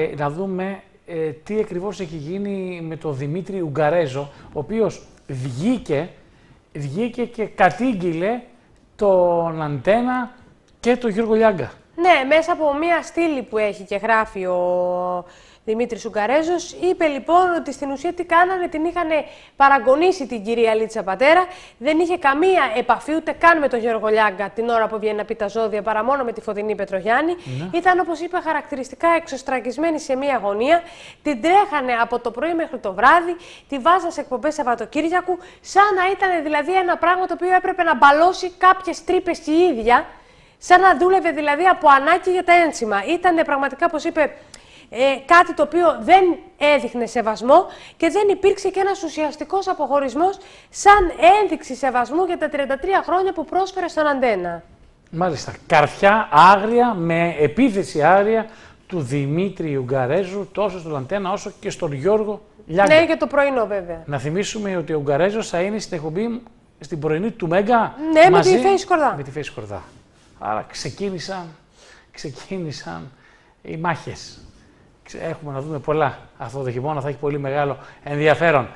Ε, να δούμε ε, τι ακριβώς έχει γίνει με τον Δημήτρη Ουγγαρέζο, ο οποίος βγήκε, βγήκε και κατήγγειλε τον Αντένα και τον Γιώργο Λιάγκα. Ναι, μέσα από μία στήλη που έχει και γράφει ο Δημήτρης Ουγγαρέζος, είπε λοιπόν ότι στην ουσία τι κάνανε, την είχαν παραγκονίσει την κυρία Λίτσα Πατέρα, δεν είχε καμία επαφή ούτε καν με τον Γιώργο Λιάγκα την ώρα που βγαίνει να πει τα ζώδια, παρά μόνο με τη Φωτεινή Πετρογιάννη. Ναι. Ήταν όπως είπα χαρακτηριστικά εξωστρακισμένη σε μία γωνία, την τρέχανε από το πρωί μέχρι το βράδυ, τη βάζανε σε εκπομπές Σαββατοκύριακου, σαν να ήταν δηλαδή ένα πράγμα το οποίο έπρεπε να μπαλώσει κάποιες τρύπες η ίδια, Σαν να δούλευε δηλαδή από ανάγκη για τα ένσημα. Ήταν πραγματικά, όπως είπε, ε, κάτι το οποίο δεν έδειχνε σεβασμό και δεν υπήρξε και ένας ουσιαστικός αποχωρισμός σαν ένδειξη σεβασμού για τα 33 χρόνια που πρόσφερε στον Αντένα. Μάλιστα. Καρφιά άγρια, με επίθεση άγρια του Δημήτρη Ουγγαρέζου τόσο στον Αντένα όσο και στον Γιώργο Λιάγκα. Ναι, για το πρωινό βέβαια. Να θυμίσουμε ότι ο Ουγγαρέζος θα είναι στην εκπομπή στην πρωινή του Μέγκα. Ναι, μαζί... με τη Φέη Με τη Άρα ξεκίνησαν, ξεκίνησαν οι μάχες. Έχουμε να δούμε πολλά αυτό το χειμώνα, θα έχει πολύ μεγάλο ενδιαφέρον.